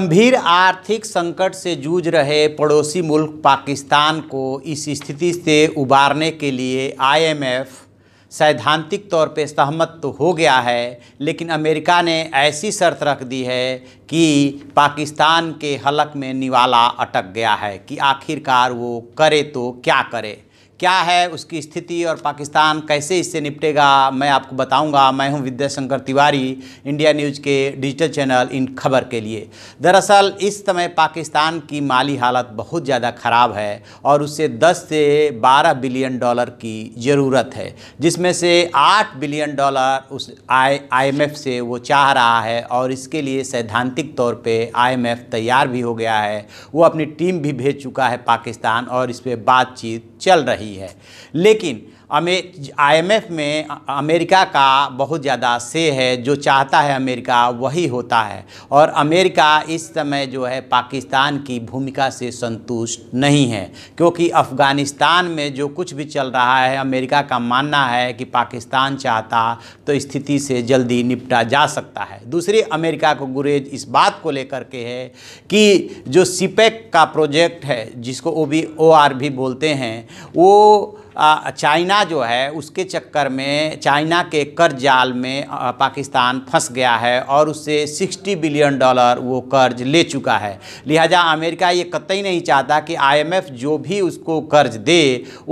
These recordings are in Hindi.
गंभीर आर्थिक संकट से जूझ रहे पड़ोसी मुल्क पाकिस्तान को इस स्थिति से उबारने के लिए आईएमएफ सैद्धांतिक तौर पर सहमत तो हो गया है लेकिन अमेरिका ने ऐसी शर्त रख दी है कि पाकिस्तान के हलक में निवाला अटक गया है कि आखिरकार वो करे तो क्या करे क्या है उसकी स्थिति और पाकिस्तान कैसे इससे निपटेगा मैं आपको बताऊंगा मैं हूं विद्याशंकर तिवारी इंडिया न्यूज़ के डिजिटल चैनल इन खबर के लिए दरअसल इस समय पाकिस्तान की माली हालत बहुत ज़्यादा ख़राब है और उससे 10 से 12 बिलियन डॉलर की ज़रूरत है जिसमें से 8 बिलियन डॉलर उस आई आईएमएफ से वो चाह रहा है और इसके लिए सैद्धांतिक तौर पर आई तैयार भी हो गया है वो अपनी टीम भी भेज चुका है पाकिस्तान और इस पर बातचीत चल रही है लेकिन आईएमएफ में अमेरिका का बहुत ज़्यादा से है जो चाहता है अमेरिका वही होता है और अमेरिका इस समय जो है पाकिस्तान की भूमिका से संतुष्ट नहीं है क्योंकि अफ़गानिस्तान में जो कुछ भी चल रहा है अमेरिका का मानना है कि पाकिस्तान चाहता तो स्थिति से जल्दी निपटा जा सकता है दूसरी अमेरिका को गुरेज इस बात को लेकर के है कि जो सीपेक का प्रोजेक्ट है जिसको ओ भी ओ आर भी बोलते हैं वो चाइना जो है उसके चक्कर में चाइना के कर जाल में पाकिस्तान फंस गया है और उससे 60 बिलियन डॉलर वो कर्ज ले चुका है लिहाजा अमेरिका ये कतई नहीं चाहता कि आईएमएफ जो भी उसको कर्ज दे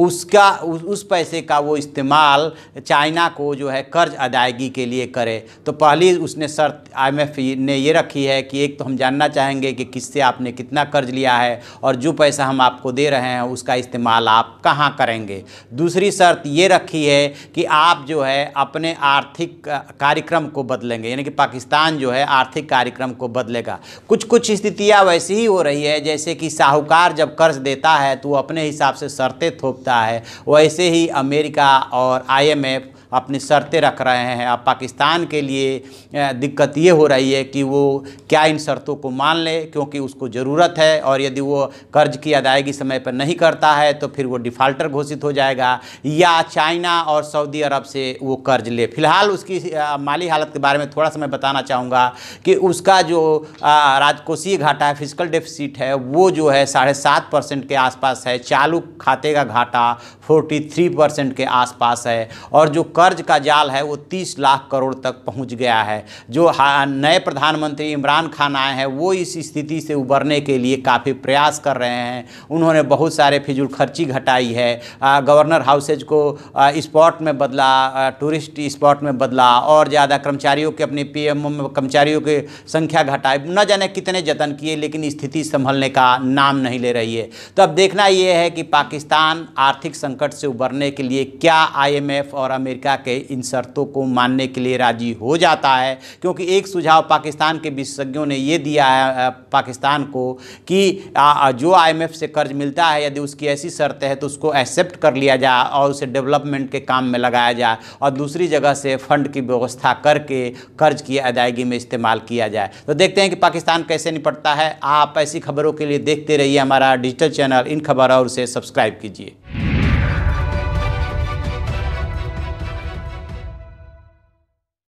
उसका उस, पैसे का वो इस्तेमाल चाइना को जो है कर्ज अदायगी के लिए करे तो पहली उसने शर्त आई ने ये रखी है कि एक तो हम जानना चाहेंगे कि किससे आपने कितना कर्ज लिया है और जो पैसा हम आपको दे रहे हैं उसका इस्तेमाल आप कहाँ करेंगे दूसरी शर्त ये रखी है कि आप जो है अपने आर्थिक कार्यक्रम को बदलेंगे यानी कि पाकिस्तान जो है आर्थिक कार्यक्रम को बदलेगा कुछ कुछ स्थितियाँ वैसी ही हो रही है जैसे कि साहूकार जब कर्ज देता है तो अपने हिसाब से शर्तें थोपता है वैसे ही अमेरिका और आई अपनी शर्तें रख रहे हैं अब पाकिस्तान के लिए दिक्कत ये हो रही है कि वो क्या इन शर्तों को मान ले क्योंकि उसको ज़रूरत है और यदि वो कर्ज की अदायगी समय पर नहीं करता है तो फिर वो डिफ़ाल्टर घोषित हो जाएगा या चाइना और सऊदी अरब से वो कर्ज ले फिलहाल उसकी माली हालत के बारे में थोड़ा सा मैं बताना चाहूँगा कि उसका जो राजकोषीय घाटा है फिजिकल डेफिसिट है वो जो है साढ़े सात परसेंट के आसपास है चालू खाते का घाटा 43 परसेंट के आसपास है और जो कर्ज का जाल है वो 30 लाख करोड़ तक पहुंच गया है जो नए प्रधानमंत्री इमरान खान आए हैं वो इस स्थिति से उबरने के लिए काफ़ी प्रयास कर रहे हैं उन्होंने बहुत सारे फिजूल खर्ची घटाई है गवर्नर हाउसेज को स्पॉट में बदला टूरिस्ट स्पॉट में बदला और ज़्यादा कर्मचारियों के अपने पी कर्मचारियों की संख्या घटाई न जाने कितने जतन किए लेकिन स्थिति संभलने का नाम नहीं ले रही है तो अब देखना यह है कि पाकिस्तान आर्थिक संकट से उबरने के लिए क्या आईएमएफ और अमेरिका के इन शर्तों को मानने के लिए राजी हो जाता है क्योंकि एक सुझाव पाकिस्तान के विशेषज्ञों ने ये दिया है पाकिस्तान को कि जो आईएमएफ से कर्ज मिलता है यदि उसकी ऐसी शर्त है तो उसको एक्सेप्ट कर लिया जाए और उसे डेवलपमेंट के काम में लगाया जाए और दूसरी जगह से फंड की व्यवस्था करके कर्ज की अदायगी में इस्तेमाल किया जाए तो देखते हैं कि पाकिस्तान कैसे निपटता है आप ऐसी खबरों के लिए देखते रहिए हमारा डिजिटल चैनल इन खबर और उसे सब्सक्राइब कीजिए